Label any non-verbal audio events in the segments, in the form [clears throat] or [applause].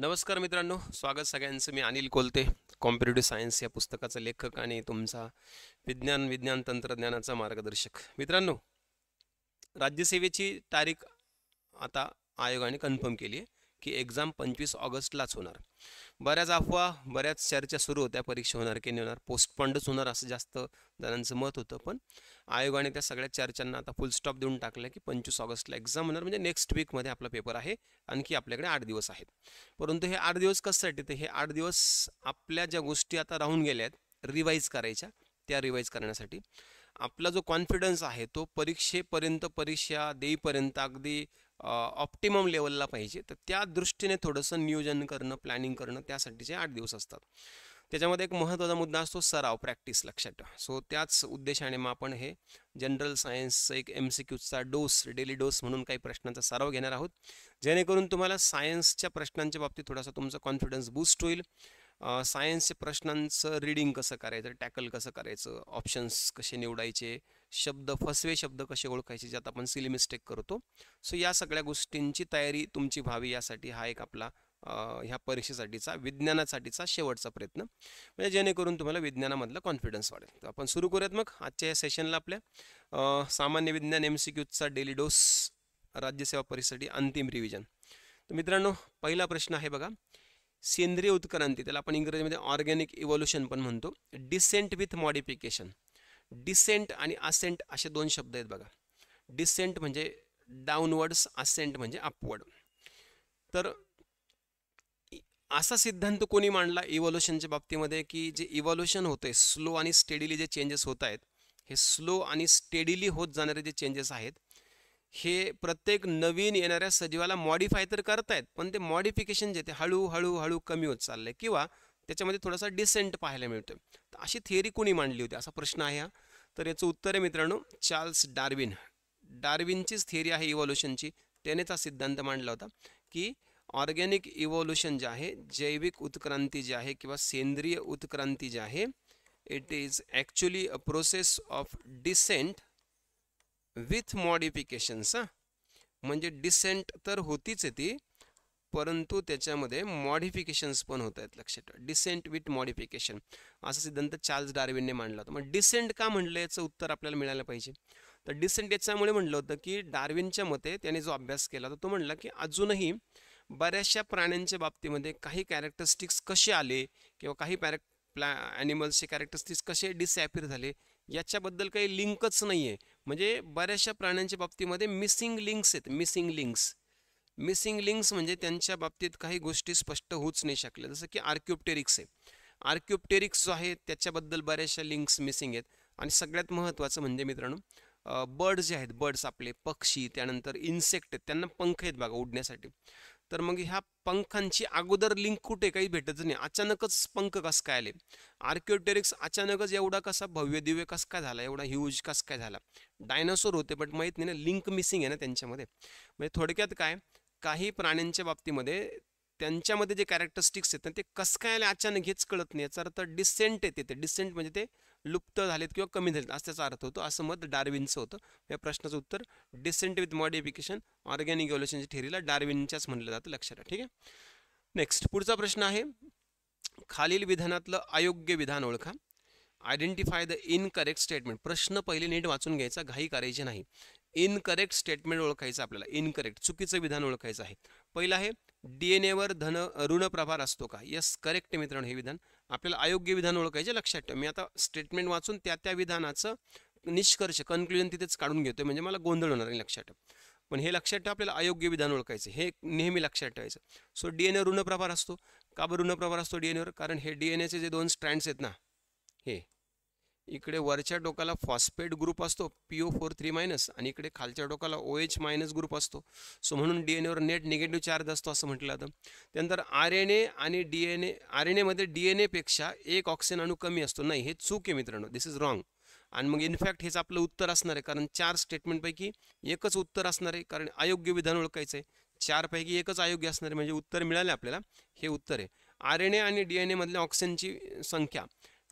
नमस्कार मित्रांनो स्वागत सगळ्यांचं मी अनिल कोलते कॉम्पिटेटिव्ह सायन्स या पुस्तकाचा लेखक आणि तुमचा विज्ञान विज्ञान तंत्रज्ञानाचा मार्गदर्शक मित्रांनो राज्यसेवेची तारीख आता आयोगाने कन्फर्म केली आहे की एक्झाम पंचवीस ऑगस्टलाच होणार बऱ्याच अफवा बऱ्याच चर्चा सुरू होत्या परीक्षा होणार की नाही होणार पोस्टपॉन्डच होणार असं जास्त जणांचं मत होतं पण आयोगाने त्या सगळ्या चर्चांना आता फुल स्टॉप देऊन टाकलं की पंचवीस ऑगस्टला एक्झाम होणार म्हणजे नेक्स्ट वीकमध्ये आपला पेपर आहे आणखी आपल्याकडे आठ दिवस आहेत परंतु हे आठ दिवस कशासाठी तर हे आठ दिवस आपल्या ज्या गोष्टी आता राहून गेल्या आहेत रिवाईज करायच्या त्या रिवाईज करण्यासाठी आपला जो कॉन्फिडन्स आहे तो परीक्षेपर्यंत परीक्षा देईपर्यंत अगदी ऑप्टिमम लेवलला पाहिजे तर त्या दृष्टीने थोडंसं नियोजन करणं प्लॅनिंग करणं त्यासाठीचे आठ दिवस असतात त्याच्यामध्ये एक महत्त्वाचा मुद्दा असतो सराव प्रॅक्टिस लक्षात ठेवा सो त्याच उद्देशाने मग आपण हे जनरल सायन्सचं एक एम सी क्यूचा डोस डेली डोस म्हणून काही प्रश्नांचा सराव घेणार आहोत जेणेकरून तुम्हाला सायन्सच्या प्रश्नांच्या बाबतीत थोडासा तुमचा कॉन्फिडन्स बूस्ट होईल सायन्सचे प्रश्नांचं रीडिंग कसं करायचं टॅकल कसं करायचं ऑप्शन्स कसे निवडायचे शब्द फसवे शब्द कसे ओळखायचे ज्यात आपण सिली मिस्टेक करतो सो या सगळ्या गोष्टींची तयारी तुमची व्हावी यासाठी हा एक आपला ह्या परीक्षेसाठीचा विज्ञानासाठीचा शेवटचा प्रयत्न म्हणजे जेणेकरून तुम्हाला विज्ञानामधला कॉन्फिडन्स वाढेल तर आपण सुरू करूयात मग आजच्या या सेशनला आपल्या सामान्य विज्ञान एम सी क्यूचा डेली डोस राज्यसेवा परीक्षेसाठी अंतिम रिव्हिजन तर मित्रांनो पहिला प्रश्न आहे बघा सेंद्रिय उत्क्रांती त्याला आपण इंग्रजीमध्ये ऑर्गॅनिक इव्होल्युशन पण म्हणतो डिसेंट विथ मॉडिफिकेशन डिसेंट आणि असेंट असे दोन शब्द आहेत बघा डिसेंट म्हणजे डाऊनवर्ड्स असेंट म्हणजे अपवर्ड तर असा सिद्धांत कोणी मांडला इव्होल्युशनच्या बाबतीमध्ये की जे इव्होल्युशन होते स्लो आणि स्टेडिली जे चेंजेस होत आहेत हे स्लो आणि स्टेडिली होत जाणारे जे चेंजेस आहेत हे प्रत्येक नवीन येणाऱ्या सजीवाला मॉडिफाय तर करतायत पण ते मॉडिफिकेशन जे ते हळूहळू हळू कमी होत चाललंय किंवा त्याच्यामध्ये थोडासा डिसेंट पाहायला मिळतो तर अशी थिअरी कोणी मांडली होती असा प्रश्न आहे हा तर याचं उत्तर आहे मित्रांनो चार्ल्स डार्विन डार्विनचीच थिअरी आहे इव्हॉल्युशनची त्यानेच हा सिद्धांत मांडला होता की ऑर्गॅनिक इव्हॉल्युशन जे आहे जैविक उत्क्रांती जी आहे किंवा सेंद्रिय उत्क्रांती जी आहे it is actually a process of descent with modifications हां म्हणजे डिसेंट तर होतीच आहे ती परंतु त्याच्यामध्ये मॉडिफिकेशन्स पण होत आहेत लक्षात डिसेंट विथ मॉडिफिकेशन असा सिद्धांत चार्ल्स डार्विनने मांडला होता मग डिसेंट का म्हणलं याचं उत्तर आपल्याला मिळायला पाहिजे तर डिसेंट याच्यामुळे म्हटलं होतं की डार्विनच्या मते त्याने जो अभ्यास केला होता तो म्हणला की अजूनही बऱ्याचशा प्राण्यांच्या बाबतीमध्ये काही कॅरेक्टरिस्टिक्स कसे आले किंवा काही पॅरे प्ला ॲनिमल्सचे कॅरेक्टरिस्टिक्स कसे डिसॲपिअर झाले याच्याबद्दल काही लिंकच नाही आहे म्हणजे बऱ्याचशा प्राण्यांच्या बाबतीमध्ये मिसिंग लिंक्स आहेत मिसिंग लिंक्स मिसिंग लिंक्स म्हणजे त्यांच्या बाबतीत काही गोष्टी स्पष्ट होऊच नाही शकल्या जसं की आर्क्युप्टेरिक्स आहे आर्क्युप्टेरिक्स जो आहे त्याच्याबद्दल बऱ्याचशा लिंक्स मिसिंग आहेत आणि सगळ्यात महत्त्वाचं म्हणजे मित्रांनो बर्ड जे आहेत बर्ड्स आपले पक्षी त्यानंतर इन्सेक्ट आहेत त्यांना पंख आहेत बघा उडण्यासाठी तर मग ह्या पंखांची अगोदर लिंक कुठे काही भेटतच नाही अचानकच पंख कस काय आले आर्किओटेरिक्स अचानकच एवढा कसा भव्य दिव्य कस काय झाला एवढा ह्यूज कस काय झाला डायनासोर होते बट माहीत नाही ना लिंक मिसिंग आहे ना त्यांच्यामध्ये म्हणजे थोडक्यात काय काही प्राण्यांच्या बाबतीमध्ये त्यांच्यामध्ये जे कॅरेक्टरिस्टिक्स आहेत ते कस काय आले अचानक हेच कळत नाही याचा अर्थ डिसेंट येते ते डिसेंट म्हणजे ते लुप्त झालेत किंवा कमी झालेत असं त्याचा अर्थ होतो असं मत डार्विनचं होतं या प्रश्नाचं उत्तर डिसेंट विथ मॉडिफिकेशन ऑर्गॅनिक एव्हल्युशनच्या थेरीला डार्विनच्याच म्हटलं जातं लक्षात ठीक आहे नेक्स्ट पुढचा प्रश्न आहे खालील विधानातलं अयोग्य विधान ओळखा आयडेंटिफाय द इनकरेक्ट स्टेटमेंट प्रश्न पहिले नीट वाचून घ्यायचा घाई करायची नाही इनकरेक्ट स्टेटमेंट ओळखायचं आपल्याला इनकरेक्ट चुकीचं विधान ओळखायचं आहे पहिलं आहे डी एन एवर धन ऋण प्रभार असतो का यस करेक्ट मित्रांनो हे विधान आपल्याला अयोग्य विधान ओळखायचे लक्षात ठेवा मी आता स्टेटमेंट वाचून त्या त्या विधानाचं निष्कर्ष कन्क्लुजन तिथेच काढून घेतोय म्हणजे मला गोंधळ होणार नाही लक्षात ठेवा पण हे लक्षात ठेवा आपल्याला अयोग्य विधान ओळखायचं हे नेहमी लक्षात ठेवायचं सो डी एन ए ऋणप्रभार असतो का बरं ऋणप्रभार असतो डी एन एवर कारण हे डी एन एचे जे दोन स्ट्रँड्स आहेत ना हे इकडे वरच्या डोकाला फॉस्फेट ग्रुप असतो P O four three minus आणि इकडे खालच्या डोकाला ओ एच मायनस ग्रुप असतो सो म्हणून डी एन एवर नेट निगेटिव्ह चार्ज असतो असं म्हटलं जातं त्यानंतर आर एन ए आणि D N A R N एमध्ये डी एन एपेक्षा एक ऑक्सिजन अणू कमी असतो नाही हे चूक आहे मित्रांनो दिस इज रॉंग आणि मग इनफॅक्ट हेच आपलं उत्तर असणार आहे कारण चार स्टेटमेंटपैकी एकच उत्तर असणार आहे कारण अयोग्य विधान ओळखायचं आहे चारपैकी एकच अयोग्य असणार आहे म्हणजे उत्तर मिळालं आपल्याला हे उत्तर आहे आर एन ए आणि डी एन एमधल्या ऑक्सिजनची संख्या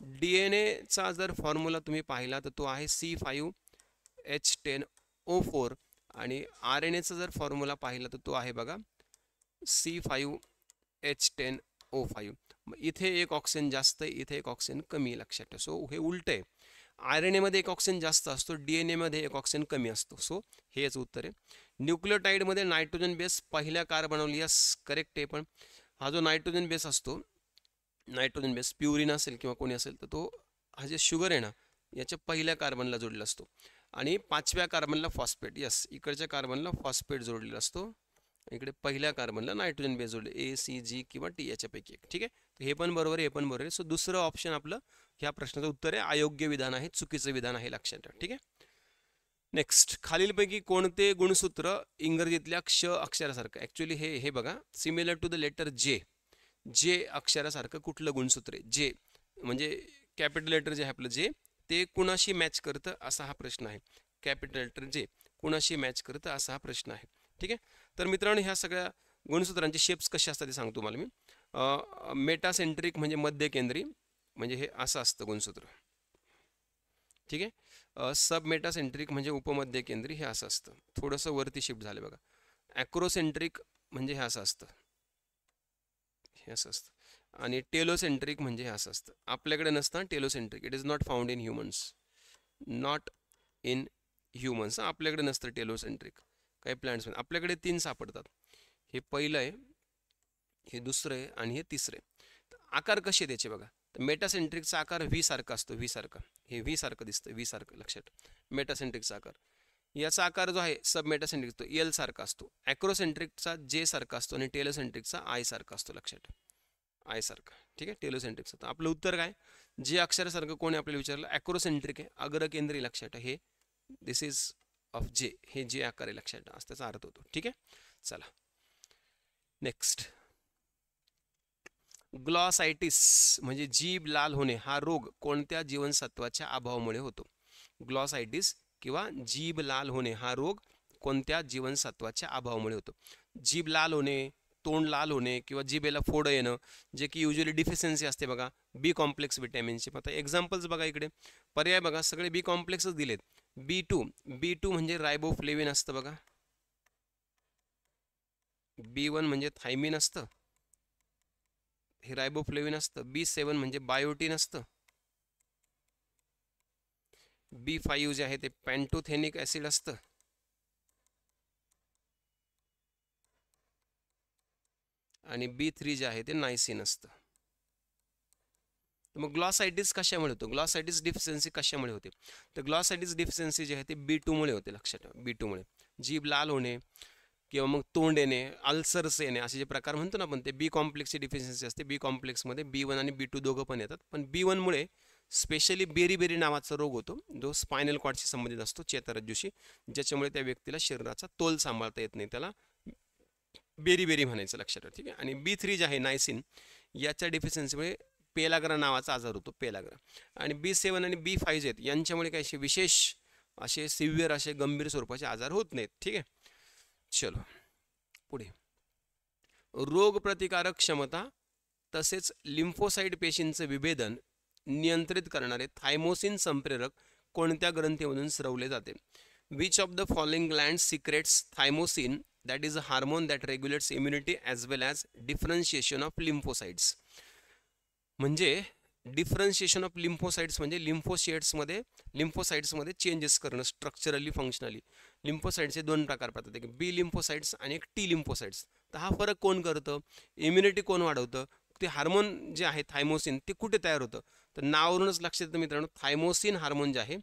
डी एन एचा जर फॉर्म्युला तुम्ही पाहिला तर तो आहे C five H ten O four आणि आर एन एचा जर फॉर्म्युला पाहिला तर तो आहे बघा C five H ten O five इथे एक ऑक्सिजन जास्त आहे इथे एक ऑक्सिजन कमी लक्षात ठेव सो हे उलट आहे आर एन एमध्ये एक ऑक्सिजन जास्त असतो डी एन एमध्ये एक ऑक्सिजन कमी असतो सो हेच उत्तर आहे न्यूक्लिओटाईडमध्ये नायट्रोजन बेस पहिल्या कार बनवली यस करेक्ट आहे पण हा जो नायट्रोजन बेस असतो नायट्रोजन बेस प्युरीन असेल किंवा कोणी असेल तर तो हा जे शुगर आहे ना याच्या पहिल्या कार्बनला जोडलेला असतो आणि पाचव्या कार्बनला फॉस्फेट यस इकडच्या कार्बनला फॉस्फेट जोडलेला असतो इकडे पहिल्या कार्बनला नायट्रोजन बेस जोडले ए सी जी किंवा टी याच्यापैकी एक ठीक आहे हे पण बरोबर आहे हे पण बरोबर आहे सो दुसरं ऑप्शन आपलं ह्या प्रश्नाचं उत्तर आहे अयोग्य विधान आहे चुकीचं विधान आहे लक्षात ठेवा ठीक आहे नेक्स्ट खालीलपैकी कोणते गुणसूत्र इंग्रजीतल्या क्ष अक्षरासारखं ॲक्च्युली हे हे बघा सिमिलर टू द लेटर जे जे अक्षरासारखं कुठलं गुणसूत्र आहे जे म्हणजे कॅपिटल लेटर जे आहे आपलं जे ते कुणाशी मॅच करतं असा हा प्रश्न आहे कॅपिटल लेटर जे कुणाशी मॅच करतं असा हा प्रश्न आहे ठीक आहे तर मित्रांनो ह्या सगळ्या गुणसूत्रांचे शेप्स कसे असतात ते सांगतो तुम्हाला मी मेटासेंट्रिक म्हणजे केंद्री म्हणजे हे असं असतं गुणसूत्र ठीक आहे सब मेटासेंट्रिक म्हणजे उपमध्यकेंद्री हे असं असतं थोडंसं वरती शिफ्ट झालं बघा ॲक्रोसेंट्रिक म्हणजे हे असं असतं हे असं असतं आणि टेलोसेंट्रिक म्हणजे हे असं असतं आपल्याकडे नसतं telocentric it is not found in humans not in humans आपल्याकडे नसतं टेलोसेंट्रिक काही प्लॅन्ट्स आपल्याकडे तीन सापडतात हे पहिलं आहे हे दुसरं आहे आणि हे तिसरे आकार कसे त्याचे बघा तर मेटासेंट्रिकचा आकार व्ही सारखा असतो व्ही सारखा हे व्ही सारखं दिसतं व्ही सारखं लक्षात मेटासेंट्रिकचा आकार याचा आकार जो आहे सब तो एल सारखा असतो ॲक्रोसेंट्रिकचा जे सारखा असतो आणि टेलोसेंट्रिकचा आय सारखा असतो लक्षात आय सारखा ठीक आहे टेलोसेंट्रिकचा तर आपलं उत्तर काय जे अक्षरासारखं कोणी आपल्याला विचारलं ॲक्रोसेंट्रिक आहे अग्रकेंद्री लक्षात हे दिस इज ऑफ जे हे जे आकार आहे लक्षात असं त्याचा अर्थ होतो ठीक आहे चला नेक्स्ट ग्लॉसायटिस म्हणजे जीभ लाल होणे हा रोग कोणत्या जीवनसत्वाच्या अभावामुळे होतो ग्लॉसायटिस किंवा जीभ लाल होणे हा रोग कोणत्या जीवनसत्वाच्या अभावामुळे होतो जीभ लाल होणे तोंड लाल होणे किंवा याला फोड येणं जे की युजली डिफिशियन्सी असते बघा बी कॉम्प्लेक्स विटॅमिनची आता एक्झाम्पल्स बघा इकडे पर्याय बघा सगळे बी कॉम्प्लेक्सच दिलेत बी टू बी टू म्हणजे रायबोफ्लेविन असतं बघा बी वन म्हणजे थायमिन असतं हे रायबोफ्लेविन असतं बी सेवन म्हणजे बायोटीन असतं बी फाईव्ह जे आहे ते पॅन्टोथेनिक ॲसिड असतं आणि बी थ्री जे आहे ते नायसिन असतं तर मग ग्लॉसायटिस कशामुळे होतो ग्लॉसायटिस डिफिशियन्सी कशामुळे होते तर ग्लॉसायटिस डिफिशियन्सी जी आहे ते बी टूमुळे होते लक्षात ठेवा बी टूमुळे जीभ लाल होणे किंवा मग तोंड येणे अल्सर्स येणे असे जे प्रकार म्हणतो ना आपण ते बी कॉम्प्लेक्सची डिफिशियन्सी असते बी कॉम्प्लेक्समध्ये बी वन आणि बी टू दोघं पण येतात पण बी वनमुळे स्पेशली बेरीबेरी नावाचा रोग होतो जो स्पायनल कॉर्डशी संबंधित असतो चेतरज्जूशी ज्याच्यामुळे त्या व्यक्तीला शरीराचा तोल सांभाळता येत नाही त्याला बेरीबेरी म्हणायचं लक्षात ठेवा ठीक आहे आणि बी थ्री जे आहे नायसिन याच्या डेफिशियन्सीमुळे पेलाग्रा नावाचा आजार होतो पेलाग्रा आणि बी सेवन आणि बी फाईव्ह आहेत यांच्यामुळे काही असे विशेष असे सिव्हिअर असे गंभीर स्वरूपाचे आजार होत नाहीत ठीक आहे चलो पुढे रोगप्रतिकारक क्षमता तसेच लिम्फोसाईड पेशींचं विभेदन नियंत्रित करणारे थायमोसिन संप्रेरक कोणत्या ग्रंथीमधून स्रवले जाते which of the following gland secretes thymosin that is a hormone that regulates immunity as well as differentiation of lymphocytes म्हणजे डिफरन्शिएशन ऑफ लिम्फोसाइट्स म्हणजे लिम्फोशेड्समध्ये लिम्फोसाइट्समध्ये चेंजेस करणं स्ट्रक्चरली फंक्शनली लिम्फोसाइटचे दोन प्रकार पडतात एक बी लिम्फोसाइड्स आणि एक टी लिम्फोसाइड्स तर हा फरक कोण करतं इम्युनिटी कोण वाढवतं ते हार्मोन जे आहे थायमोसिन ते कुठे तयार होतं तर नावावरूनच लक्षात येतं मित्रांनो थायमोसिन हार्मोन जे आहे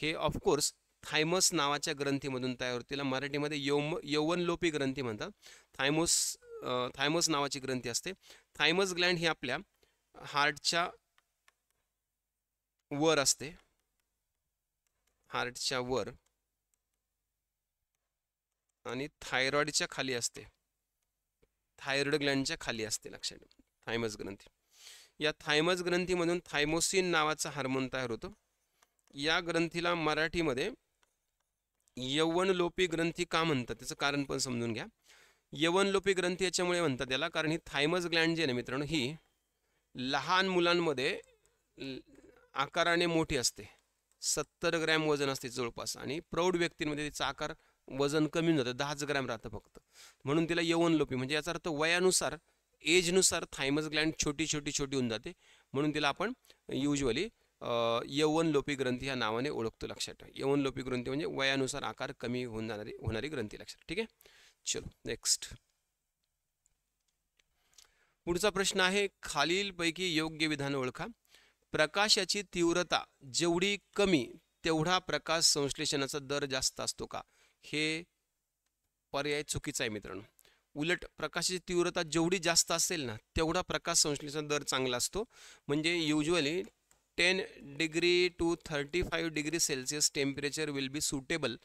हे ऑफकोर्स थायमस नावाच्या ग्रंथीमधून तयार होते तिला मराठीमध्ये यौम यौवनलोपी ग्रंथी म्हणतात थायमोस थायमस नावाची ग्रंथी असते थायमस ग्लँड ही आपल्या हार्टच्या वर असते हार्टच्या वर आणि थायरॉइडच्या खाली असते थायरॉइड ग्लँडच्या खाली असते लक्षात थायमस ग्रंथी या थायमस ग्रंथीमधून थायमोसिन नावाचा हार्मोन तयार होतो या ग्रंथीला मराठीमध्ये यवनलोपी ग्रंथी का म्हणतात त्याचं कारण पण समजून घ्या यवनलोपी ग्रंथी याच्यामुळे म्हणतात याला कारण ही थायमस ग्लँड जी आहे ना मित्रांनो ही लहान मुलांमध्ये आकाराने मोठी असते सत्तर ग्रॅम वजन असते जवळपास आणि प्रौढ व्यक्तींमध्ये तिचा आकार वजन कमी होतं दहाच ग्रॅम राहतं फक्त म्हणून तिला यवनलोपी म्हणजे याचा अर्थ वयानुसार एजनुसार थायमस ग्लँड छोटी छोटी छोटी होऊन जाते म्हणून तिला आपण युजली यवन लोपी ग्रंथी ह्या नावाने ओळखतो लक्षात ठेवा यवन लोपी ग्रंथी म्हणजे वयानुसार आकार कमी होऊन जाणारी होणारी ग्रंथी लक्षात ठीक आहे चलो नेक्स्ट पुढचा प्रश्न आहे खालीलपैकी योग्य विधान ओळखा प्रकाशाची तीव्रता जेवढी कमी तेवढा प्रकाश संश्लेषणाचा दर जास्त असतो का हे पर्याय चुकीचा आहे मित्रांनो उलट प्रकाशाची तीव्रता जेवढी जास्त असेल ना तेवढा प्रकाश संश्लेषण दर चांगला असतो म्हणजे usually ten degree to thirty five degree Celsius temperature will be suitable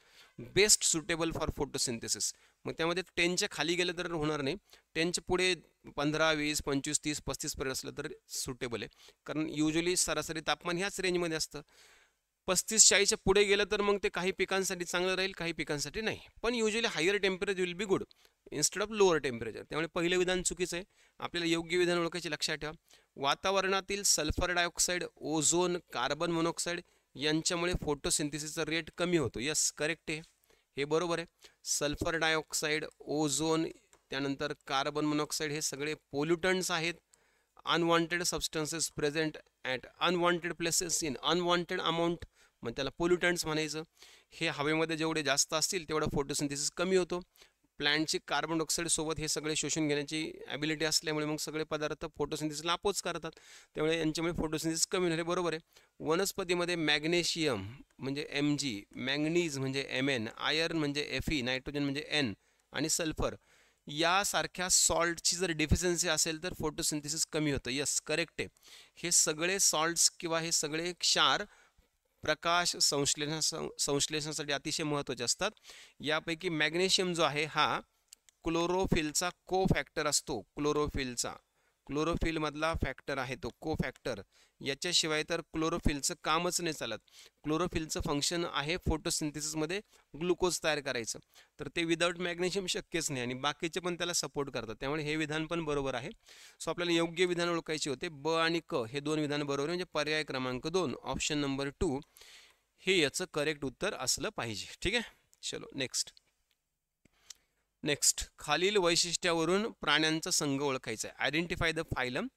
best suitable for photosynthesis मग त्यामध्ये टेनच्या खाली गेलं तर होणार नाही टेनच्या पुढे पंधरा वीस पंचवीस तीस पस्तीसपर्यंत असलं तर सुटेबल आहे कारण युजली सरासरी तापमान ह्याच रेंजमध्ये असतं पस्तीस चाळीसच्या पुढे गेलं तर मग ते काही पिकांसाठी चांगलं राहील काही पिकांसाठी नाही पण usually higher temperature will be good instead of lower temperature त्यामुळे पहिलं विधान चुकीचं आहे आपल्याला योग्य विधान ओळखायचे लक्षात ठेवा वातावरणातील sulphur dioxide ozone carbon monoxide यांच्यामुळे फोटोसिंथेसिसचा रेट कमी होतो यस करेक्ट आहे हे बरोबर आहे सल्फर डायऑक्साईड ओझोन त्यानंतर कार्बन मोनॉक्साईड हे सगळे पोल्युटंट्स आहेत unwanted substances present at unwanted places in unwanted amount म्हणजे त्याला पोल्युटंट्स म्हणायचं हे हवेमध्ये जेवढे जास्त असतील तेवढा फोटोसिंथेसिस कमी होतो प्लॅन्टची कार्बन सोबत हे सगळे शोषून घेण्याची ॲबिलिटी असल्यामुळे मग सगळे पदार्थ फोटोसिंथेसिसला लापोच करतात त्यामुळे यांच्यामुळे फोटोसिंथेसिस कमी झाले बरोबर आहे वनस्पतीमध्ये मॅग्नेशियम म्हणजे एम जी मॅग्नीज म्हणजे एम एन आयर्न म्हणजे एफ ई नायट्रोजन म्हणजे एन आणि सल्फर यासारख्या सॉल्टची जर डिफिशियन्सी असेल तर फोटोसिंथेसिस कमी होतं यस करेक्ट आहे हे सगळे सॉल्ट्स किंवा हे सगळे क्षार प्रकाश संश्लेषण संश्लेषणासाठी अतिशय महत्त्वाचे असतात यापैकी मॅग्नेशियम जो आहे हा क्लोरोफिलचा को फॅक्टर असतो क्लोरोफिलचा क्लोरोफिलमधला फॅक्टर आहे तो को फॅक्टर याच्याशिवाय तर क्लोरोफिलचं कामच नाही चालत क्लोरोफिलचं फंक्शन आहे फोटोसिंथेसिसमध्ये ग्लुकोज तयार करायचं तर ते विदाऊट मॅग्नेशियम शक्यच नाही आणि बाकीचे पण त्याला सपोर्ट करतात त्यामुळे हे विधान पण बरोबर आहे सो आपल्याला योग्य विधान ओळखायचे होते ब आणि क हे दोन विधान बरोबर म्हणजे पर्याय क्रमांक दोन ऑप्शन नंबर टू हे याचं करेक्ट उत्तर असलं पाहिजे ठीक आहे चलो नेक्स्ट नेक्स्ट खालील वैशिष्ट्यावरून प्राण्यांचा संघ ओळखायचा आहे identify the phylum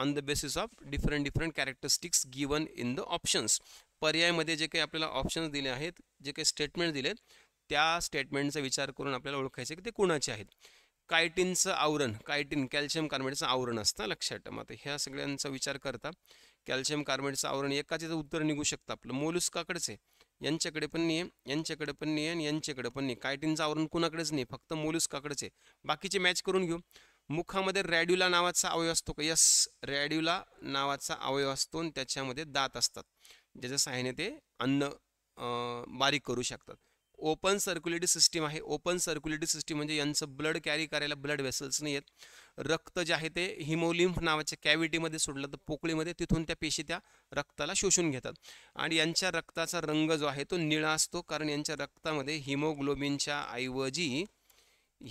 on the basis of different different characteristics given in the options पर्यायमध्ये जे काही आपल्याला ऑप्शन्स दिले आहेत जे काही स्टेटमेंट दिले त्या स्टेटमेंटचा विचार करून आपल्याला ओळखायचं की ते कोणाचे आहेत कायटिनचं आवरण कायटिन कॅल्शियम कार्बोनेटचं आवरण असतं लक्षात ठेवा आता ह्या सगळ्यांचा विचार करता कॅल्शियम कार्बोनेटचं आवरण एकाच उत्तर निघू शकतं आपलं मोलुस्काकडचे यांच्याकडे पण नाही आहे यांच्याकडे पण नाही आहे आणि यांच्याकडे पण नाही कायटिनचं आवरण कुणाकडेच नाही फक्त मोलुस्काकडेच आहे बाकीचे मॅच करून घेऊ मुखामध्ये रॅड्युला नावाचा अवयव असतो का यस रॅड्युला नावाचा अवयव असतो आणि त्याच्यामध्ये दात असतात ज्याच्या सहाय्याने ते अन्न बारीक करू शकतात ओपन सर्क्युलेटरी सिस्टीम आहे ओपन सर्क्युलेटरी सिस्टीम म्हणजे यांचं ब्लड कॅरी करायला ब्लड वेसल्स नाही आहेत रक्त जे आहे ते हिमोलिम्फ नावाच्या कॅव्हिटीमध्ये सोडलं तर पोकळीमध्ये तिथून त्या पेशी त्या रक्ताला शोषून घेतात आणि यांच्या रक्ताचा रंग जो आहे तो निळा असतो कारण यांच्या रक्तामध्ये हिमोग्लोबिनच्या ऐवजी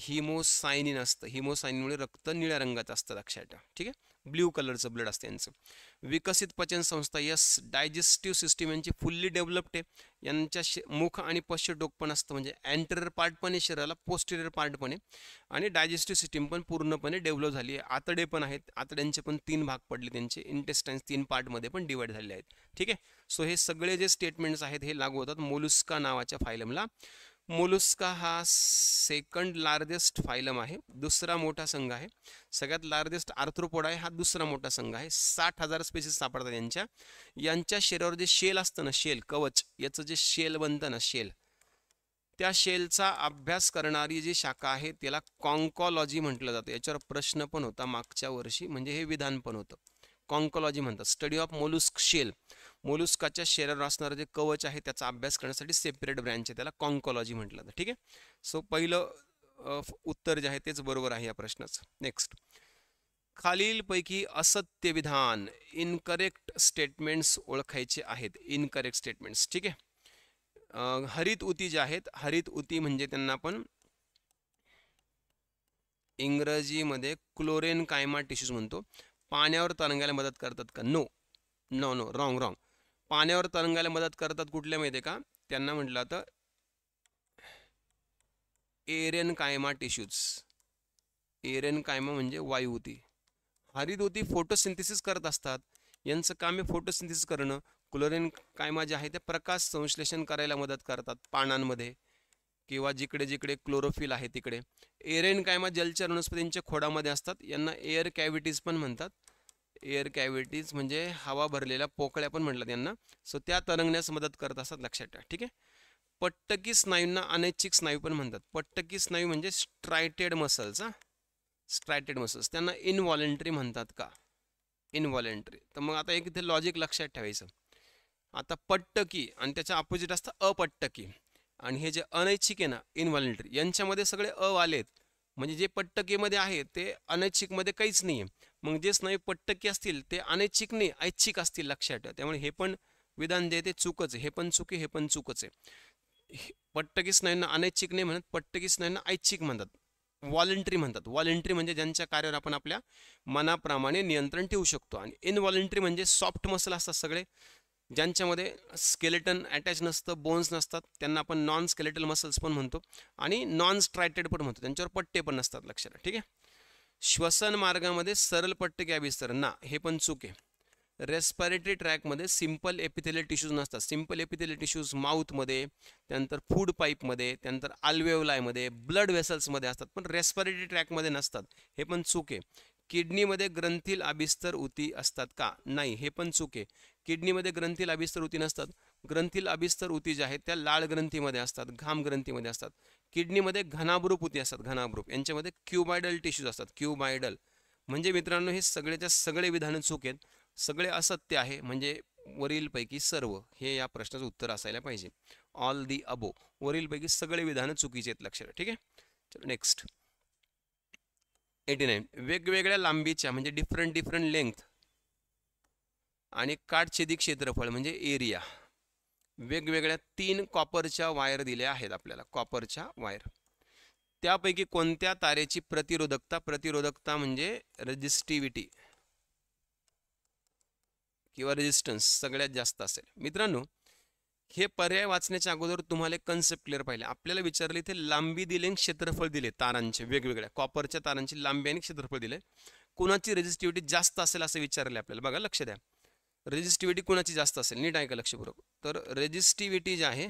हिमोसायनिन असतं हिमोसायनिनमुळे रक्त निळ्या रंगाचं असतं लक्षात ठीक आहे ब्ल्यू कलरचं ब्लड असतं यांचं विकसित पचन संस्था यस डायजेस्टिव्ह सिस्टीम यांची फुल्ली डेव्हलप्ड आहे यांच्या शे मुख आणि पश्च डोक पण असतं म्हणजे अँटेरियर पार्ट पण आहे शरीराला पोस्टेरियर पार्ट पण आहे आणि डायजेस्टिव्ह सिस्टीम पण पूर्णपणे डेव्हलप झाली आहे आतडे पण आहेत आतड्यांचे पण तीन भाग पडले त्यांचे इंटेस्टाईन्स तीन पार्टमध्ये पण डिवाईड झालेले आहेत ठीक आहे सो हे सगळे जे स्टेटमेंट्स आहेत हे लागू होतात मोलुस्का नावाच्या फायलमला मोलुस्का हा सेकंड लार्जेस्ट फायलम आहे दुसरा मोठा संघ आहे सगळ्यात लार्जेस्ट आर्थ्रोपोडा आहे हा दुसरा मोठा संघ आहे साठ हजार स्पेसिस सापडतात यांच्या यांच्या शरीरावर जे शेल असतं ना शेल कवच याचं जे शेल बनतं ना शेल त्या शेलचा अभ्यास करणारी जी शाखा आहे त्याला कॉन्कॉलॉजी म्हटलं जातं याच्यावर प्रश्न पण होता मागच्या वर्षी म्हणजे हे विधान पण होतं कॉन्कॉलॉजी म्हणतात स्टडी ऑफ मोलुस्क शेल मोलुस्काच्या शरीरावर असणारं जे कवच आहे त्याचा अभ्यास करण्यासाठी सेपरेट ब्रँच आहे त्याला कॉन्कॉलॉजी म्हटलं जातं ठीक आहे सो पहिलं उत्तर जे आहे तेच बरोबर आहे या प्रश्नाचं नेक्स्ट खालीलपैकी असत्य विधान इनकरेक्ट स्टेटमेंट्स ओळखायचे आहेत इनकरेक्ट स्टेटमेंट्स ठीक आहे हरित उती जे आहेत हरित उती म्हणजे त्यांना आपण इंग्रजीमध्ये क्लोरेन कायमा टिश्यूज म्हणतो पाण्यावर तरंगायला मदत करतात का no no no wrong wrong पाण्यावर तरंगायला मदत करतात कुठल्या माहिती आहे का त्यांना म्हटलं तर एरेन कायमा टिश्यूज एरेन कायमा म्हणजे वायू होती हरित होती फोटोसिंथेसिस करत असतात यांचं काम आहे फोटोसिंथेसिस करणं क्लोरेन कायमा जे आहे ते प्रकाश संश्लेषण करायला मदत करतात पानांमध्ये किंवा जिकडे जिकडे क्लोरोफिल आहे तिकडे एरेन कायमा जलचर वनस्पतींच्या खोडामध्ये असतात यांना एअर कॅव्हिटीज पण म्हणतात एअर कॅव्हिटीज म्हणजे हवा भरलेल्या पोकळ्या पण म्हटलं त्यांना सो त्या तरंगण्यास मदत करत असतात लक्षात ठेवा ठीक आहे पट्टकी स्नायूंना अनैच्छिक स्नायू पण म्हणतात पट्टकी स्नायू म्हणजे स्ट्रायटेड मसल्स हा स्ट्रायटेड मसल्स त्यांना इनव्हॉलेंटरी म्हणतात का इनव्हॉलेंटरी तर मग आता एक इथे लॉजिक लक्षात ठेवायचं आता पट्टकी आणि त्याच्या अपोजिट असतं अपट्टकी आणि हे जे अनैच्छिक आहे ना इनव्हॉलेंटरी यांच्यामध्ये सगळे अवाले आहेत म्हणजे जे पट्टकीमध्ये आहे ते अनैच्छिकमध्ये काहीच नाही आहे मग जे स्नायू पट्टकी असतील ते अनैच्छिक नाही ऐच्छिक असतील लक्षात ठेवा त्यामुळे हे पण विधान जे ते चुकच आहे हे पण चुकी हे पण चुकच आहे पट्टकी स्नायूंना अनैच्छिक नाही म्हणत पट्टकी स्नायूंना ऐच्छिक म्हणतात व्हॉलेंटरी म्हणतात व्हॉलेंटरी म्हणजे ज्यांच्या कार्यावर आपण आपल्या मनाप्रमाणे नियंत्रण ठेवू शकतो आणि इनव्हॉलेंटरी म्हणजे सॉफ्ट मसल असतात सगळे ज्यांच्यामध्ये स्केलेटन अटॅच नसतं बोन्स नसतात त्यांना आपण नॉन स्केलेटल मसल्स पण म्हणतो आणि नॉन स्ट्रायटेड पण म्हणतो त्यांच्यावर पट्टे पण नसतात लक्षात ठीक आहे श्वसन मार्गामध्ये सरल पट्टक्या विस्तर ना हे पण चूक आहे रेस्पायरेटरी ट्रॅकमध्ये सिम्पल एपिथेलियल टिश्यूज नसतात सिम्पल एपिथेलियल टिश्यूज माउथमध्ये त्यानंतर फूड पाईपमध्ये त्यानंतर आल्वेवलायमध्ये ब्लड वेसल्समध्ये असतात पण रेस्पायरेटरी ट्रॅकमध्ये नसतात हे पण चुके आहे किडनीमध्ये ग्रंथील अभिस्तर उती असतात का नाही हे पण चूक आहे किडनीमध्ये ग्रंथील अभिस्तर उती नसतात ग्रंथील अभिस्तर उती ज्या आहेत त्या लाळ ग्रंथीमध्ये असतात घाम ग्रंथीमध्ये असतात किडनीमध्ये घनाभ्रूप ऊती असतात घनाभ्रूप यांच्यामध्ये क्युबायडल टिश्यूज असतात क्युबायडल म्हणजे मित्रांनो हे सगळेच्या सगळे विधानं चूक आहेत सगळे असत्य आहे म्हणजे वरीलपैकी सर्व हे या प्रश्नाचं उत्तर असायला पाहिजे ऑल दी अबो वरीलपैकी सगळे विधानं चुकीचे आहेत लक्षात ठीक आहे चलो नेक्स्ट एटी नाईन वेगवेगळ्या लांबीच्या म्हणजे डिफरंट डिफरंट लेंथ आणि काटछेदी क्षेत्रफळ म्हणजे एरिया वेगवेगळ्या तीन कॉपरच्या वायर दिल्या आहेत आपल्याला कॉपरच्या वायर त्यापैकी कोणत्या तारेची प्रतिरोधकता प्रतिरोधकता म्हणजे रजिस्टिव्हिटी किंवा रेजिस्टन्स सगळ्यात जास्त असेल मित्रांनो हे पर्याय वाचण्याच्या अगोदर तुम्हाला कन्सेप्ट क्लिअर पाहिजे आपल्याला विचारले इथे लांबी दिले क्षेत्रफळ दिले तारांचे वेगवेगळ्या कॉपरच्या तारांची लांबी आणि क्षेत्रफळ दिले कोणाची रेजिस्टिव्हिटी जास्त असेल असं विचारले आपल्याला बघा लक्ष द्या रेजिस्टिव्हिटी कोणाची जास्त असेल नीट ऐका लक्षपूर्वक तर रेजिस्टिव्हिटी जी आहे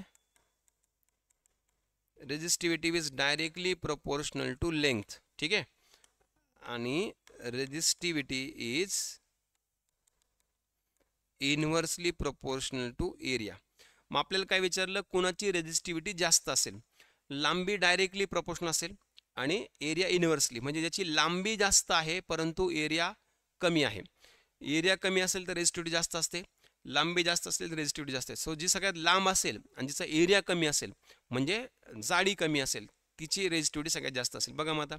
resistivity is directly proportional to length ठीक आहे आणि resistivity is inversely proportional to area मग आपल्याला काय विचारलं कुणाची रेजिस्टिव्हिटी जास्त असेल लांबी डायरेक्टली प्रपोर्शनल असेल आणि एरिया इनव्हर्सली म्हणजे ज्याची लांबी जास्त आहे परंतु एरिया कमी आहे एरिया कमी असेल तर रेजिस्टिव्हिटी जास्त असते लांबी जास्त असेल तर रेजिस्टिव्हिटी जास्त आहे सो जी सगळ्यात लांब असेल आणि जिचा एरिया कमी असेल म्हणजे जाडी कमी असेल तिची रेजिस्टिव्हिटी सगळ्यात जास्त असेल बघा मग आता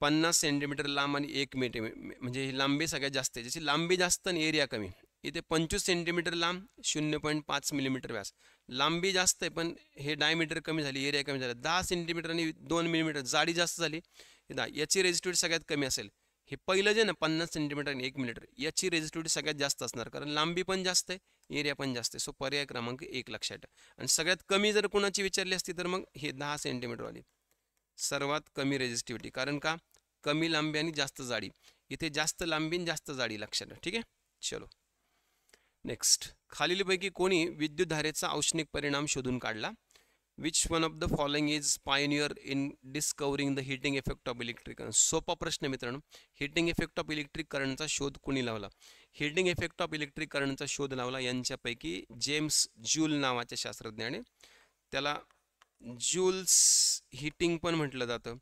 पन्नास सेंटीमीटर लांब आणि एक मीटर म्हणजे ही लांबी सगळ्यात जास्त आहे ज्याची लांबी जास्त आणि एरिया कमी इथे पंचवीस सेंटीमीटर लांब शून्य पॉईंट पाच मिलीमीटर व्यास लांबी जास्त आहे पण हे डायमीटर कमी झाली एरिया कमी झाला दहा सेंटीमीटर आणि दोन मिलीमीटर जाडी जास्त झाली दहा याची रेजिस्टिव्हिटी सगळ्यात कमी असेल हे पहिलं जे ना पन्नास सेंटीमीटर आणि एक मिलिमीटर याची रेजिस्टिव्हिटी सगळ्यात जास्त असणार कारण लांबी पण जास्त आहे एरिया पण जास्त आहे सो पर्याय क्रमांक एक लक्षात आणि सगळ्यात कमी जर कोणाची विचारली असती तर मग हे दहा सेंटीमीटरवाली सर्वात कमी रेजिस्टिव्हिटी कारण का कमी लांबी आणि जास्त जाडी इथे जास्त लांबी आणि जास्त जाडी लक्षात ठीक आहे चलो नेक्स्ट खालीलपैकी कोणी विद्युतधारेचा औष्णिक परिणाम शोधून काढला which one of the following is pioneer in discovering the heating effect of electric current सोपा प्रश्न मित्रांनो हिटिंग इफेक्ट ऑफ इलेक्ट्रिक करंटचा शोध कोणी लावला हिटिंग इफेक्ट ऑफ इलेक्ट्रिक करंटचा शोध लावला यांच्यापैकी जेम्स ज्यूल नावाच्या शास्त्रज्ञाने त्याला ज्यूल्स हिटिंग पण म्हटलं जातं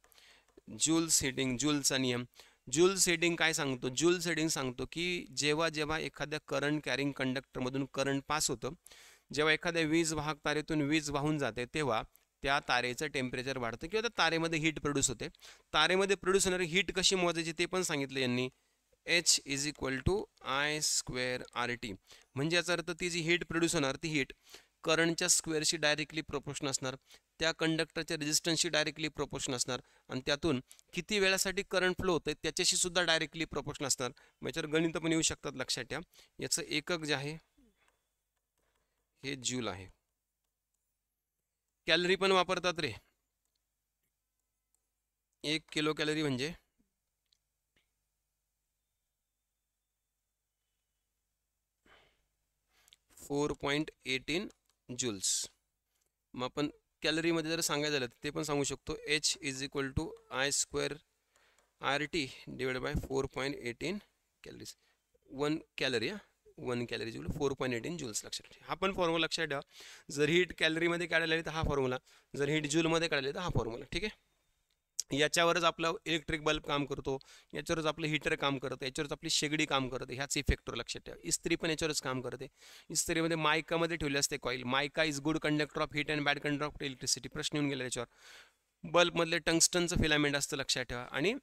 ज्यूल्स हिटिंग ज्यूलचा नियम ज्यूल्स सेडिंग काय सांगतो जूल सेडिंग सांगतो की जेव्हा जेव्हा एखाद्या करंट कॅरिंग कंडक्टरमधून करंट पास होतं जेव्हा एखाद्या वीज वाहक तारेतून वीज वाहून जाते तेव्हा त्या तारेचं टेम्परेचर वाढतं किंवा त्या तारेमध्ये हीट प्रोड्यूस होते तारेमध्ये प्रोड्यूस होणारी हीट कशी मोजायची ते पण सांगितलं यांनी H is equal to I square R T म्हणजे याचा अर्थ ती जी हीट प्रोड्यूस होणार ती हीट करंटच्या स्क्वेअरशी डायरेक्टली प्रोपोर्शन असणार त्या कंडक्टरच्या रेजिस्टन्सशी डायरेक्टली प्रोपोर्शन असणार आणि त्यातून किती वेळासाठी करंट फ्लो होतं त्याच्याशी सुद्धा डायरेक्टली प्रोपोर्शन असणार याच्यावर गणित पण येऊ शकतात लक्षात घ्या याचं एकक जे आहे हे ज्यूल आहे कॅलरी पण वापरतात रे एक किलो कॅलरी म्हणजे फोर पॉईंट एटीन ज्यूल्स मग आपण कॅलरीमध्ये जर सांगायचं झालं ते पण सांगू शकतो H is equal to I square R T divide by four point eighteen calories one calorie हां one calorie equal four point eighteen joules लक्षात ठेवा हा पण फॉर्म्युला लक्षात ठेवा जर हीट कॅलरीमध्ये काढायला लागली तर हा फॉर्म्युला जर हीट ज्यूलमध्ये काढायला आली तर हा फॉर्म्युला ठीक आहे याच्यावरच आपलं इलेक्ट्रिक बल्ब काम करतो याच्यावरच आपलं हीटर काम करतं याच्यावरच आपली शेगडी काम करते ह्याच इफेक्टवर लक्षात ठेवा इस्त्री पण याच्यावरच काम करते इस्त्रीमध्ये मायकामध्ये ठेवले असते coil mica is good conductor of heat and bad conductor of electricity प्रश्न येऊन गेला त्याच्यावर बल्बमधले टंगस्टनचं फिलामेंट असतं लक्षात ठेवा आणि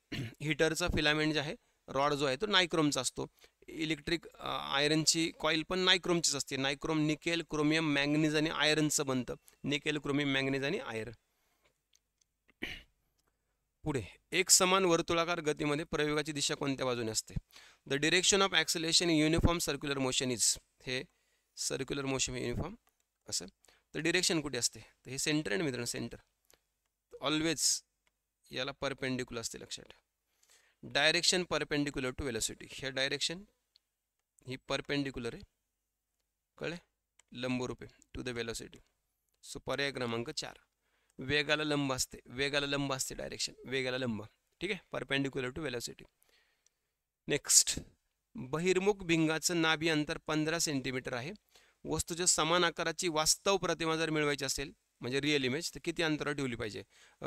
हीटरचा [clears throat] फिलामेंट जे आहे रॉड जो आहे तो नायक्रोमचा असतो इलेक्ट्रिक आयरनची कॉईल पण नायक्रोमचीच असते नायक्रोम निकेल क्रोमियम मॅंगनीज आणि आयरनचं बनतं निकेल क्रोमियम मॅंगनीज आणि आयरन पुढे एक समान वर्तुळाकार गतीमध्ये प्रयोगाची दिशा कोणत्या बाजूने असते the direction of acceleration uniform circular motion is हे सर्क्युलर मोशन युनिफॉर्म असं तर डिरेक्शन कुठे असते तर हे सेंटर अँड मित्रांनो सेंटर ऑलवेज याला परपेंडिक्युलर असते लक्षात डायरेक्शन परपेंडिक्युलर टू वेलोसिटी हे डायरेक्शन ही परपेंडिक्युलर आहे कळे लंबरूप आहे टू द वेलोसिटी सो पर्याय क्रमांक चार वेगाला लंब असते वेगाला लंब असते डायरेक्शन वेगाला लंब ठीक आहे परपेंडिक्युलर टू वेलोसिटी नेक्स्ट बहिर्मुख भिंगाचं नाभी अंतर पंधरा सेंटीमीटर आहे वस्तूच्या समान आकाराची वास्तव प्रतिमा जर मिळवायची असेल म्हणजे रिअल इमेज तर किती अंतरावर ठेवली पाहिजे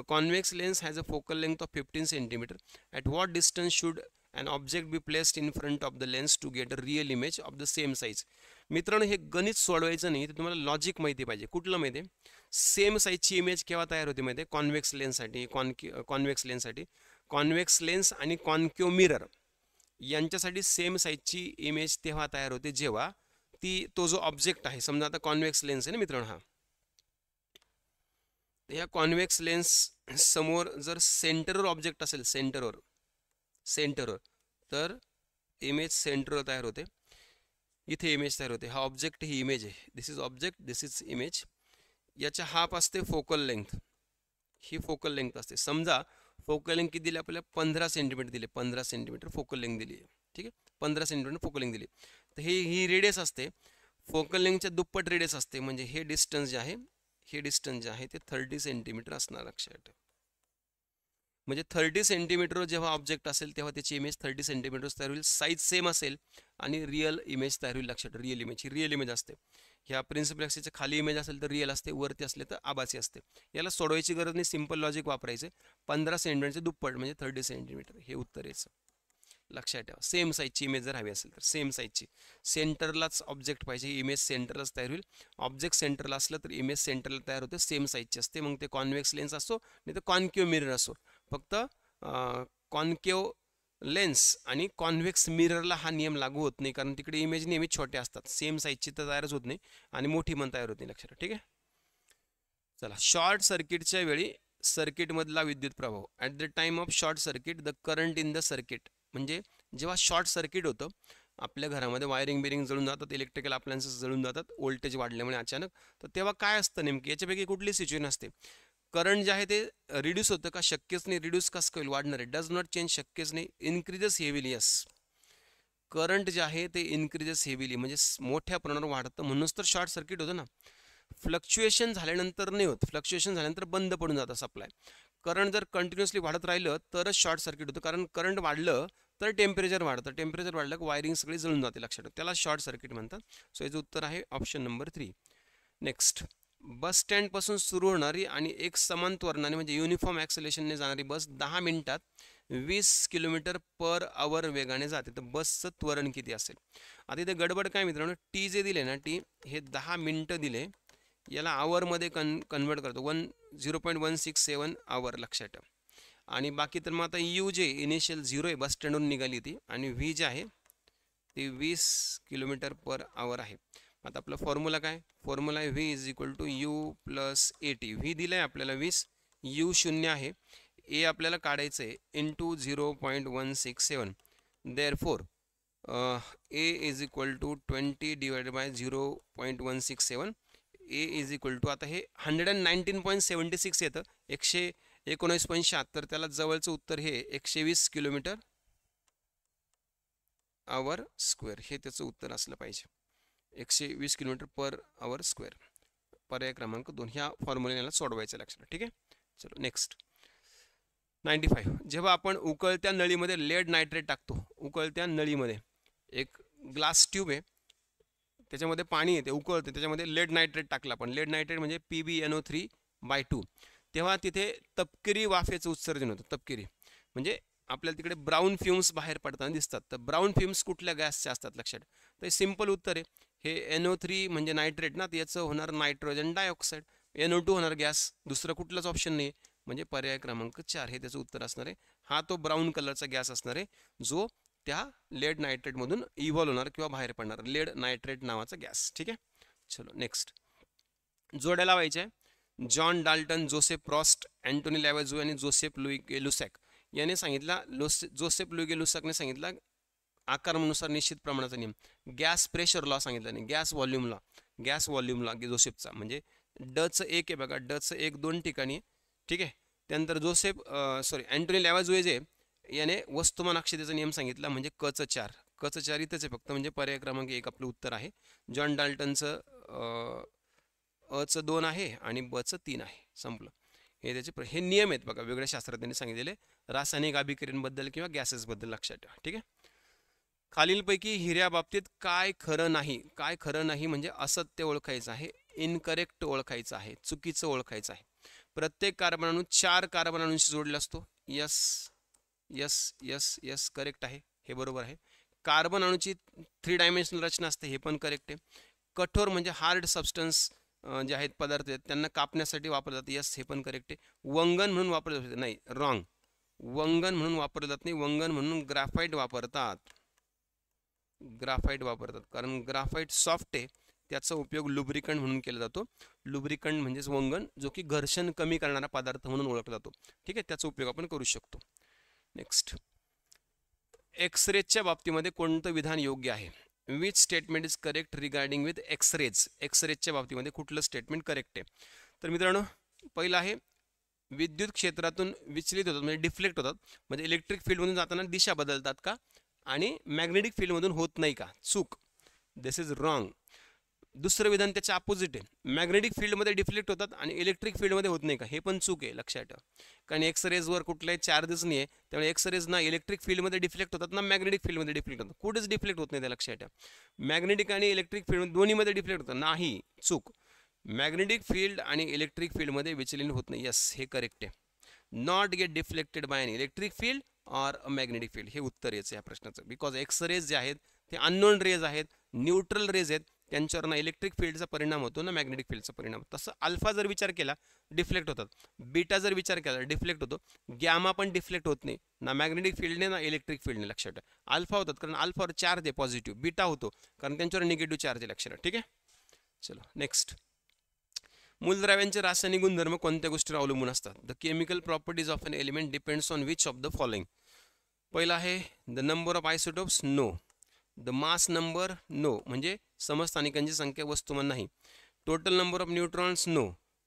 convex lens has a focal length of fifteen centimetre at what distance should an object be placed in front of the lens to get a real image of the same size मित्रांनो हे गणित सोडवायचं नाही तर तुम्हाला logic माहिती पाहिजे कुठलं माहिती आहे सेम साईजची इमेज केव्हा तयार होते माहिती आहे कॉन्व्हेक्स लेन्ससाठी कॉनकि कॉन्व्हेक्स लेन्ससाठी कॉन्व्हेक्स लेन्स आणि कॉन्क्यो मिरर यांच्यासाठी सेम साईजची इमेज तेव्हा तयार होते जेव्हा ती तो जो ऑब्जेक्ट आहे समजा आता कॉन्व्हेक्स लेन्स आहे ना मित्रांनो हा या कॉन्व्हेक्स लेन्स समोर जर सेंटरवर ऑब्जेक्ट असेल सेंटरवर सेंटरवर तर इमेज सेंटरवर तयार होते इथे इमेज तयार होते हा ऑब्जेक्ट ही इमेज आहे this is object this is image याच्या हाफ असते फोकल लेंथ ही फोकल लेंथ असते समजा फोकल लेंथ किती दिली आपल्याला पंधरा सेंटीमीटर दिले पंधरा सेंटीमीटर फोकल लेंथ दिली आहे ठीक आहे पंधरा सेंटीमीटर फोकल लेंथ दिली तर ही ही रेडियस असते फोकल लेंथच्या दुप्पट रेडियस असते म्हणजे हे डिस्टन्स जे आहे हे डिस्टन्स जे आहे ते थर्टी सेंटीमीटर असणार लक्षात म्हणजे थर्टी सेंटीमीटर जेव्हा ऑब्जेक्ट असेल तेव्हा त्याची इमेज थर्टी सेंटीमीटर तयार होईल साईज सेम असेल आणि रिअल इमेज तयार होईल लक्षात रिअल इमेज ही रिअल इमेज असते ह्या प्रिन्सिपल ॲक्सेसच्या खाली इमेज असेल तर रिअल असते वरती असले तर आभासी असते याला सोडवायची गरज नाही सिंपल लॉजिक वापरायचे पंधरा सेंटीमीटरचे दुप्पट म्हणजे थर्टी सेंटीमीटर हे उत्तर यायचं लक्षात ठेवा सेम साईजची इमेज जर हवी असेल तर सेम साईजची सेंटरलाच ऑब्जेक्ट पाहिजे इमेज सेंटरलाच तयार होईल ऑब्जेक्ट सेंटरला असलं तर इमेज सेंटरला तयार होते सेम साईजची असते मग ते कॉन्व्हेक्स लेन्स असो नाही तर कॉन्क्यू मिरर असो फक्त कॉन्केव लेन्स आणि कॉन्व्हेक्स मिररला हा नियम लागू होत नाही कारण तिकडे इमेज नेहमी छोटे असतात सेम साईजची तर तयारच होत नाही आणि मोठी पण तयार होत नाही लक्षात ठीक आहे चला शॉर्ट सर्किटच्या वेळी सर्किटमधला विद्युत प्रभाव at the time of short circuit the current in the circuit म्हणजे जेव्हा शॉर्ट सर्किट होतं आपल्या घरामध्ये वायरिंग बिरिंग जळून जातात इलेक्ट्रिकल अप्लायन्सेस जळून जातात वोल्टेज वाढल्यामुळे अचानक तर तेव्हा काय असतं नेमकी याच्यापैकी कुठली सिच्युएशन असते करंट जे आहे ते रिड्यूस होतं का शक्यच नाही रिड्यूस कसं होईल वाढणार आहे डज नॉट चेंज शक्यच नाही इन्क्रीजेस हेविली यस करंट जे आहे ते इन्क्रीजेस हेविली म्हणजे मोठ्या प्रमाणावर वाढतं म्हणूनच तर शॉर्ट सर्किट होतं ना फ्लक्च्युएशन झाल्यानंतर नाही होत फ्लक्च्युएशन झाल्यानंतर बंद पडून जातं सप्लाय करंट जर कंटिन्युअसली वाढत राहिलं तरच शॉर्ट सर्किट होतं कारण करंट वाढलं तर टेम्परेचर वाढतं टेम्परेचर वाढलं की वायरिंग सगळी जळून जाते लक्षात त्याला शॉर्ट सर्किट म्हणतात सो याचं उत्तर आहे option number three next bus स्टँडपासून सुरू होणारी आणि एक समान त्वरणाने म्हणजे युनिफॉर्म ॲक्सलेशनने जाणारी बस दहा मिनिटात वीस किलोमीटर पर आवर वेगाने जाते तर बसचं त्वरण किती असेल आता इथे गडबड काय मित्रांनो टी जे दिले ना टी हे दहा मिनटं दिले याला आवरमध्ये कन कन्वर्ट करतो one zero point one six seven hour लक्षात आणि बाकी तर मग आता यू जे इनिशियल झिरो आहे बस स्टँडवरून निघाली ती आणि व्ही जे आहे ती वीस किलोमीटर पर आवर आहे आता आपला फॉर्म्युला काय फॉर्म्युला आहे V is equal to U plus A T V दिलं आहे आपल्याला वीस यू शून्य आहे ए आपल्याला काढायचं आहे two zero point one six seven there four A is equal to twenty divide by zero point one six seven A is equal to आता हे hundred and nineteen point seventy six येतं एकशे एकोणीस पॉईंट शहात्तर त्याला जवळचं उत्तर हे एकशे वीस किलोमीटर आवर स्क्वेअर हे त्याचं उत्तर असलं पाहिजे एकशे वीस किलोमीटर पर आवर स्क्वेअर पर्याय क्रमांक दोन ह्या फॉर्म्युलेला सोडवायचं लक्षात ठीक आहे चलो नेक्स्ट नाईन्टी फाईव्ह जेव्हा आपण उकळत्या नळीमध्ये लेड नायट्रेट टाकतो उकळत्या नळीमध्ये एक ग्लास ट्यूब आहे त्याच्यामध्ये पाणी येते उकळते त्याच्यामध्ये लेड नायट्रेट टाकला आपण लेड नायट्रेट म्हणजे P B N O three by two तेव्हा तिथे तपकिरी वाफेचं उत्सर्जन होतं तपकिरी म्हणजे आपल्याला तिकडे ब्राऊन फ्युम्स बाहेर पडताना दिसतात तर ब्राऊन फ्युम्स कुठल्या गॅसच्या असतात लक्षात तर सिम्पल उत्तर आहे हे एन ओ थ्री म्हणजे नायट्रेट ना याचं होणार nitrogen dioxide N O two होणार गॅस दुसरं कुठलंच ऑप्शन नाही म्हणजे पर्याय क्रमांक चार हे त्याचं उत्तर असणार आहे हा तो ब्राऊन कलरचा गॅस असणार आहे जो त्या लेड नायट्रेटमधून इव्हॉल्व होणार किंवा बाहेर पडणार लेड नायट्रेट नावाचा गॅस ठीक आहे चलो नेक्स्ट जोड्या लावायच्या John Dalton Joseph Proust Antoine Lavoisier आणि जोसेफ लुई लुसॅक याने सांगितला लोसे जोसेफ लुईगे लुसॅकने सांगितला आकारमानुसार निश्चित प्रमाणाचा नियम गॅस प्रेशर लॉ सांगितला नाही gas volume law gas volume law जोसेफचा म्हणजे डचं एक आहे बघा डचं एक दोन ठिकाणी ठीक आहे त्यानंतर जोसेफ सॉरी अँटोनी आहे याने वस्तुमान अक्षतेचा नियम सांगितला म्हणजे कच चार कच चार इथंच आहे फक्त म्हणजे पर्याय क्रमांक एक आपलं उत्तर आहे जॉन डाल्टनचं अचं दोन आहे आणि बचं तीन आहे संपलं हे त्याचे हे नियम आहेत बघा वेगळ्या शास्त्रज्ञांनी सांगितलेले रासायनिक अभिक्रियांबद्दल किंवा गॅसेसबद्दल लक्षात ठेवा ठीक आहे खालीलपैकी हिऱ्या बाबतीत काय खरं नाही काय खरं नाही म्हणजे असत्य ओळखायचं आहे इनकरेक्ट ओळखायचं आहे चुकीचं ओळखायचं आहे प्रत्येक कार्बन चार कार्बन अणूंशी जोडला असतो yes yes yes yes correct आहे हे बरोबर आहे कार्बन अणूची थ्री डायमेन्शनल रचना असते हे पण करेक्ट आहे कठोर म्हणजे हार्ड सबस्टन्स जे आहेत पदार्थ आहेत त्यांना कापण्यासाठी वापरले जाते यस हे पण करेक्ट आहे वंगन म्हणून वापरले जाते नाही रॉंग वंगन म्हणून वापरले जात नाही वंगन म्हणून ग्राफाईट वापरतात ग्राफाईट वापरतात कारण ग्राफाईट सॉफ्ट आहे त्याचा उपयोग लुब्रिकंट म्हणून केला जातो लुब्रिकंट म्हणजेच वंगण जो की घर्षण कमी करणारा पदार्थ म्हणून ओळखला जातो ठीक आहे त्याचा उपयोग आपण करू शकतो नेक्स्ट एक्सरेजच्या बाबतीमध्ये कोणतं विधान योग्य आहे which statement is correct regarding with X rays एक्सरेजच्या बाबतीमध्ये कुठलं स्टेटमेंट करेक्ट आहे तर मित्रांनो पहिलं आहे विद्युत क्षेत्रातून विचलित होतात म्हणजे डिफ्लेक्ट होतात म्हणजे इलेक्ट्रिक फील्डमधून जाताना दिशा बदलतात का आणि मॅग्नेटिक फील्डमधून होत नाही का चूक दिस इज रॉंग दुसरं विधान त्याच्या अपोजिट आहे मॅग्नेटिक फील्डमध्ये डिफ्लेक्ट होतात आणि इलेक्ट्रिक फील्डमध्ये होत नाही का हे पण चूक आहे लक्षात ठेवा कारण एक्सरेजवर कुठलाही चार्जेस नाही आहे त्यामुळे एक्सरेज ना इलेक्ट्रिक फील्डमध्ये डिफ्लेक्ट होतात ना मॅग्नेटिक फील्डमध्ये डिफ्लेक्ट होतात कुठेच डिफ्लेक्ट होत नाही त्या लक्षात ठेवा मॅग्नेटिक आणि इलेक्ट्रिक फील्ड दोन्हीमध्ये डिफ्लेक्ट होतं नाही चूक मॅग्नेटिक फील्ड आणि इलेक्ट्रिक फील्डमध्ये विचलन होत नाही यस हे करेक्ट आहे not get deflected by an electric field or a magnetic field हे उत्तर याचं या प्रश्नाचं बिकॉज एक्स रेज जे आहेत ते अननोन रेज आहेत न्यूट्रल रेज आहेत त्यांच्यावर ना इलेक्ट्रिक फील्डचा परिणाम होतो ना मॅग्नेटिक फील्डचा परिणाम तसं अल्फा जर विचार केला डिफ्लेक्ट होतात बीटा जर विचार केला डिफ्लेक्ट होतो गॅमा पण डिफ्लेक्ट होत नाही ना मॅग्नेटिक फील्डने ना इलेक्ट्रिक फील्डने लक्षात ठेवा अल्फा होतात कारण अल्फावर चार्ज आहे पॉझिटिव्ह बीटा होतो कारण त्यांच्यावर निगेटिव्ह चार्ज आहे लक्षात ठीक आहे चलो नेक्स्ट मूलद्रव्यांचे रासायनिक गुणधर्म कोणत्या गोष्टीवर अवलंबून असतात the chemical properties of an element depends on which of the following पहिला आहे the number of isotopes no the mass number no म्हणजे समस्थानिकांची संख्या वस्तुमान नाही total number of neutrons no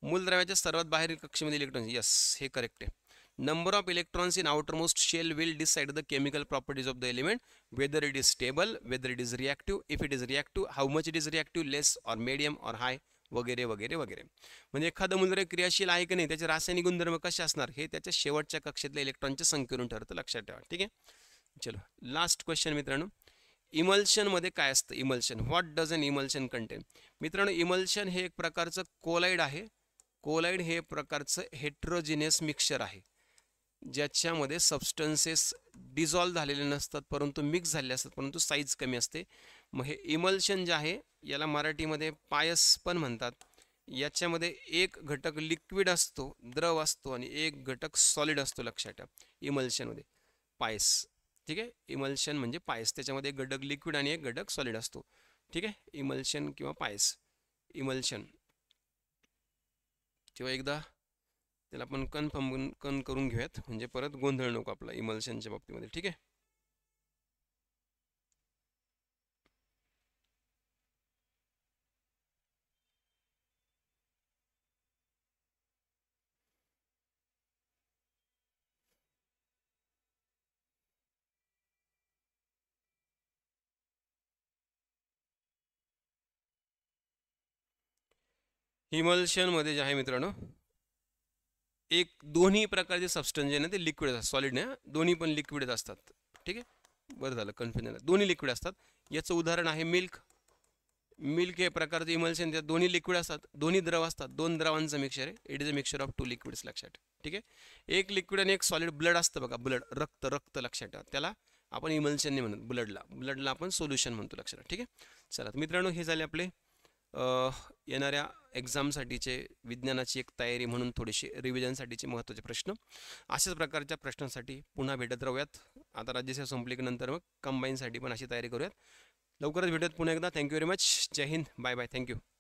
मूलद्रव्याच्या सर्वात बाहेरील कक्षेमध्ये इलेक्ट्रॉन्स यस हे करेक्ट आहे number of electrons in outermost shell will decide the chemical properties of the element whether it is stable whether it is reactive if it is reactive how much it is reactive less or medium or high वगैरे वगैरे वगैरे म्हणजे एखादं मूलद्रव्य क्रियाशील आहे की नाही त्याचे रासायनिक गुणधर्म कसे असणार हे त्याच्या शेवटच्या कक्षेतल्या इलेक्ट्रॉनच्या संख्येवरून ठरतं लक्षात ठेवा ठीक आहे चलो लास्ट क्वेश्चन मित्रांनो इमल्शनमध्ये काय असतं emulsion what does an emulsion contain मित्रांनो इमल्शन हे एक प्रकारचं कोलाइड आहे कोलाइड हे प्रकारचं हेट्रोजिनियस मिक्सर आहे ज्याच्यामध्ये सबस्टन्सेस डिझॉल्व्ह झालेले नसतात परंतु मिक्स झालेले असतात परंतु साईज कमी असते मग हे इमल्शन जे आहे याला मराठीमध्ये पायस पण म्हणतात याच्यामध्ये एक घटक लिक्विड असतो द्रव असतो आणि एक घटक सॉलिड असतो लक्षात ठेवा इमल्शनमध्ये पायस ठीक आहे इमल्शन म्हणजे पायस त्याच्यामध्ये एक घटक लिक्विड आणि एक घटक सॉलिड असतो ठीक आहे इमल्शन किंवा पायस इमल्शन किंवा एकदा त्याला आपण कन्फर्म कन करून घेऊयात म्हणजे परत गोंधळ नको आपला इमल्शनच्या बाबतीमध्ये ठीक आहे हिमल्शनमध्ये जे आहे मित्रांनो एक दोन्ही प्रकारचे सबस्टन्स जे ना ते लिक्विड सॉलिड नाही दोन्ही पण लिक्विड असतात ठीक आहे बरं झालं कन्फ्युजन दोन्ही लिक्विड असतात याचं उदाहरण आहे मिल्क मिल्क हे प्रकारचं इमल्शन त्या दोन्ही लिक्विड असतात दोन्ही द्रव असतात दोन द्रवांचं मिक्सर आहे it is a mixer of two liquids लक्षात ठीक आहे एक लिक्विड आणि एक सॉलिड ब्लड असतं बघा ब्लड रक्त रक्त लक्षात ठेवा त्याला आपण इमल्शनने म्हणत ब्लडला ब्लडला आपण सोल्युशन म्हणतो लक्षात ठीक आहे चला मित्रांनो हे झाले आपले येणाऱ्या एक्झामसाठीचे विज्ञानाची एक तयारी म्हणून थोडेसे रिव्हिजनसाठीचे महत्त्वाचे प्रश्न अशाच प्रकारच्या प्रश्नांसाठी पुन्हा भेटत राहूयात आता राज्यसेवा संपली की नंतर मग कंबाईनसाठी पण अशी तयारी करूयात लवकरच भेटूयात पुन्हा एकदा थँक्यू व्हेरी मच जय हिंद बाय बाय थँक्यू